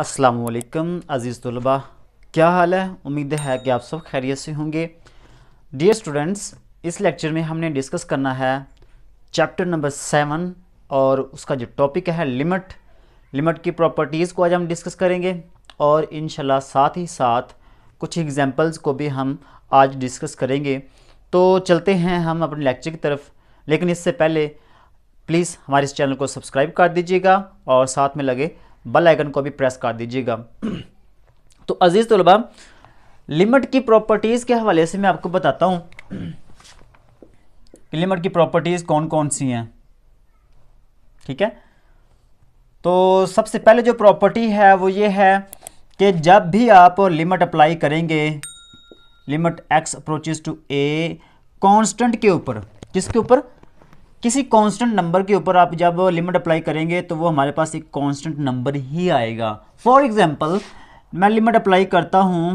असलकम अज़ीज़ तलबा क्या हाल है उम्मीद है कि आप सब खैरियत से होंगे डियर स्टूडेंट्स इस लेक्चर में हमने डिस्कस करना है चैप्टर नंबर सेवन और उसका जो टॉपिक है लिमिट लिमिट की प्रॉपर्टीज़ को आज हम डिस्कस करेंगे और इन साथ ही साथ कुछ एग्जांपल्स को भी हम आज डिस्कस करेंगे तो चलते हैं हम अपने लेक्चर की तरफ लेकिन इससे पहले प्लीज़ हमारे इस चैनल को सब्सक्राइब कर दीजिएगा और साथ में लगे बल आइकन को भी प्रेस कर दीजिएगा तो अजीज़ तलबा लिमिट की प्रॉपर्टीज़ के हवाले से मैं आपको बताता हूं लिमिट की प्रॉपर्टीज़ कौन कौन सी हैं ठीक है तो सबसे पहले जो प्रॉपर्टी है वो ये है कि जब भी आप लिमिट अप्लाई करेंगे limit x approaches to a constant के ऊपर किसके ऊपर किसी कांस्टेंट नंबर के ऊपर आप जब लिमिट अप्लाई करेंगे तो वो हमारे पास एक कांस्टेंट नंबर ही आएगा फॉर एग्जांपल मैं लिमिट अप्लाई करता हूँ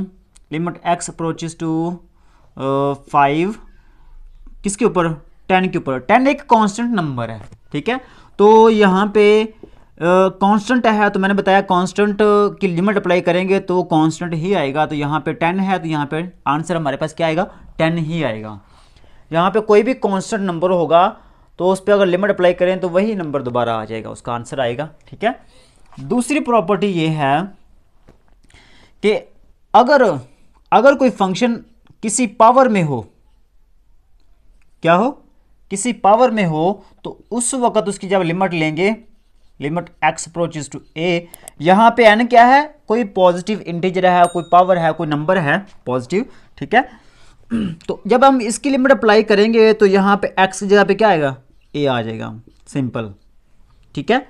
limit x approaches to five किसके ऊपर टेन के ऊपर टेन एक कांस्टेंट नंबर है ठीक है तो यहाँ पे कांस्टेंट uh, है तो मैंने बताया कांस्टेंट की लिमिट अप्लाई करेंगे तो कांस्टेंट ही आएगा तो यहाँ पे टेन है तो यहाँ पे आंसर हमारे पास क्या आएगा टेन ही आएगा यहाँ पे कोई भी कांस्टेंट नंबर होगा तो उस पर अगर लिमिट अप्लाई करें तो वही नंबर दोबारा आ जाएगा उसका आंसर आएगा ठीक है दूसरी प्रॉपर्टी ये है कि अगर अगर कोई फंक्शन किसी पावर में हो क्या हो किसी पावर में हो तो उस वक्त उसकी जब लिमिट लेंगे limit x approaches to a यहां पे एन क्या है कोई पॉजिटिव इंटीजर है कोई पावर है कोई नंबर है पॉजिटिव ठीक है तो जब हम इसकी लिमिट अप्लाई करेंगे तो यहाँ पे एक्स की जगह पे क्या आएगा ए आ जाएगा सिंपल ठीक है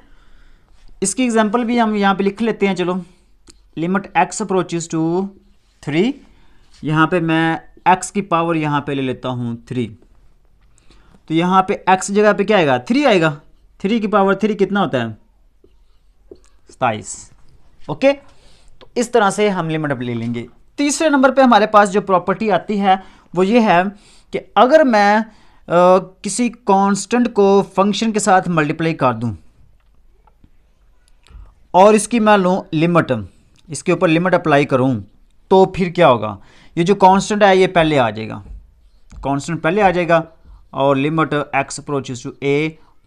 इसकी एग्जांपल भी हम यहाँ पे लिख लेते हैं चलो limit x approaches to three यहाँ पे मैं एक्स की पावर यहाँ पे ले लेता हूँ थ्री तो यहाँ पे एक्स जगह पे क्या आएगा थ्री आएगा थ्री की पावर थ्री कितना होता है सताइस ओके तो इस तरह से हम लिमिट अप ले लेंगे तीसरे नंबर पे हमारे पास जो प्रॉपर्टी आती है वो ये है कि अगर मैं आ, किसी कांस्टेंट को फंक्शन के साथ मल्टीप्लाई कर दूं और इसकी मैं लूँ लिमिट इसके ऊपर लिमिट अप्लाई करूं तो फिर क्या होगा ये जो कांस्टेंट है ये पहले आ जाएगा कांस्टेंट पहले आ जाएगा और limit x approaches to a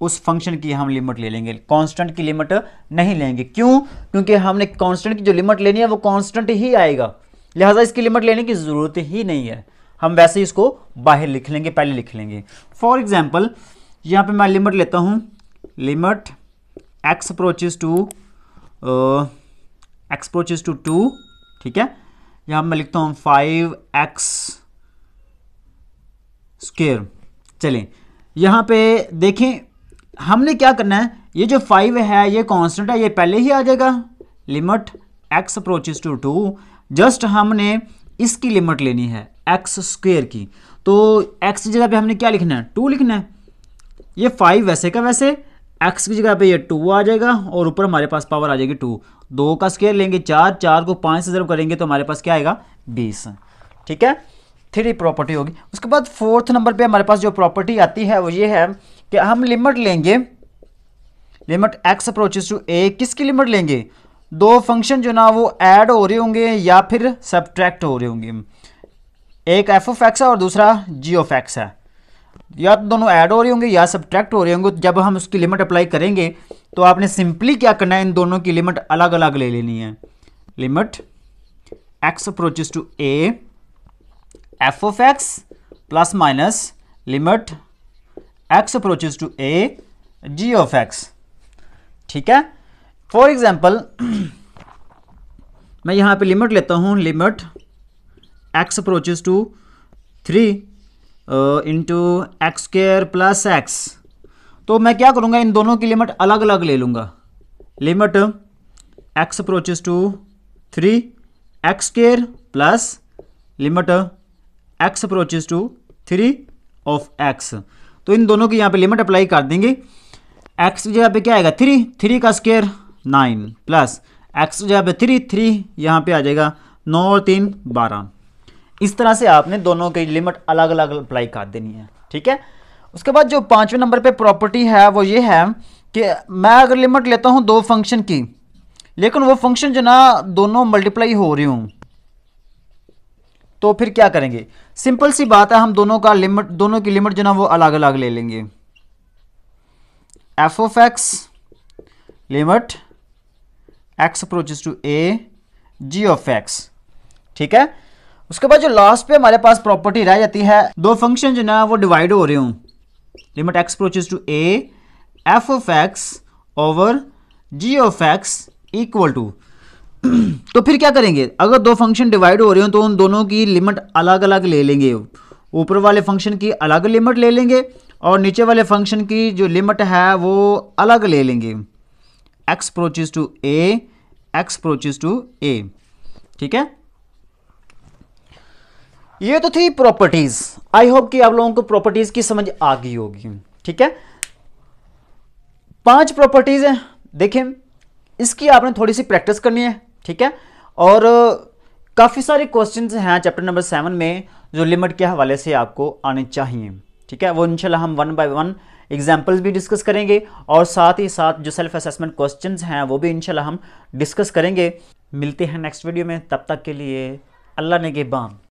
उस फंक्शन की हम लिमिट ले लेंगे कांस्टेंट की लिमिट नहीं लेंगे क्यों क्योंकि हमने कांस्टेंट की जो लिमिट लेनी है वो कांस्टेंट ही आएगा लिहाजा इसकी लिमिट लेने की ज़रूरत ही नहीं है हम वैसे इसको बाहर लिख लेंगे पहले लिख लेंगे फॉर एग्जाम्पल यहाँ पे मैं लिमिट लेता हूँ limit x approaches to x approaches to two ठीक है यहाँ मैं लिखता हूँ फाइव एक्स स्क्र चलें यहाँ पे देखें हमने क्या करना है ये जो फाइव है ये कांस्टेंट है ये पहले ही आ जाएगा limit x approaches to two just हमने इसकी लिमिट लेनी है एक्स स्क्वेयर की तो एक्स की जगह पे हमने क्या लिखना है टू लिखना है ये फाइव वैसे का वैसे एक्स की जगह पे ये टू आ जाएगा और ऊपर हमारे पास पावर आ जाएगी टू दो का स्क्वेयर लेंगे चार चार को पाँच से जरूर करेंगे तो हमारे पास क्या आएगा बीस ठीक है थ्री प्रॉपर्टी होगी उसके बाद फोर्थ नंबर पर हमारे पास जो प्रॉपर्टी आती है वो ये है कि हम लिमिट लेंगे limit x approaches to a किसकी लिमिट लेंगे दो फंक्शन जो ना वो ऐड हो रहे होंगे या फिर सब्ट्रैक्ट हो रहे होंगे एक एफ ऑफ एक्स है और दूसरा जी ऑफ एक्स है या तो दोनों ऐड हो रहे होंगे या सब्ट्रैक्ट हो रहे होंगे जब हम उसकी लिमिट अप्लाई करेंगे तो आपने सिंपली क्या करना है इन दोनों की लिमिट अलग अलग ले लेनी है limit x approaches to a f of x plus minus limit x approaches to a g of x ठीक है फॉर एग्जाम्पल मैं यहाँ पे लिमिट लेता हूँ limit x approaches to three into x square plus x तो मैं क्या करूँगा इन दोनों की लिमिट अलग अलग ले लूँगा limit x approaches to three x square plus limit x approaches to three of x तो इन दोनों की यहाँ पे लिमिट अप्लाई कर देंगे एक्स की जगह पे क्या आएगा थ्री थ्री का स्केयर नाइन प्लस एक्स जो है थ्री थ्री यहाँ पे आ जाएगा नौ और तीन बारह इस तरह से आपने दोनों की लिमिट अलग अलग अप्लाई कर देनी है ठीक है उसके बाद जो पाँचवें नंबर पे प्रॉपर्टी है वो ये है कि मैं अगर लिमिट लेता हूँ दो फंक्शन की लेकिन वो फंक्शन जो ना दोनों मल्टीप्लाई हो रही हूँ तो फिर क्या करेंगे सिंपल सी बात है हम दोनों का लिमिट दोनों की लिमिट जो ना वो अलग अलग ले लेंगे f of x limit x approaches to a g of x ठीक है उसके बाद जो लास्ट पे हमारे पास प्रॉपर्टी रह जाती है दो फंक्शन जो ना वो डिवाइड हो रहे हूँ limit x approaches to a f of x over g of x equal to तो फिर क्या करेंगे अगर दो फंक्शन डिवाइड हो रहे हो तो उन दोनों की लिमिट अलग अलग ले लेंगे ऊपर वाले फंक्शन की अलग लिमिट ले लेंगे और नीचे वाले फंक्शन की जो लिमिट है वो अलग ले लेंगे x approaches to a x approaches to a ठीक है ये तो थी प्रॉपर्टीज आई होप कि आप लोगों को प्रॉपर्टीज की समझ आ गई होगी ठीक है पांच प्रॉपर्टीज हैं देखें इसकी आपने थोड़ी सी प्रैक्टिस करनी है ठीक है और काफ़ी सारे क्वेश्चंस हैं चैप्टर नंबर सेवन में जो लिमिट के हवाले से आपको आने चाहिए ठीक है वो इंशाल्लाह हम वन बाय वन एग्जाम्पल्स भी डिस्कस करेंगे और साथ ही साथ जो सेल्फ असेसमेंट क्वेश्चन हैं वो भी इंशाल्लाह हम डिस्कस करेंगे मिलते हैं नेक्स्ट वीडियो में तब तक के लिए अल्लाह ने के बाम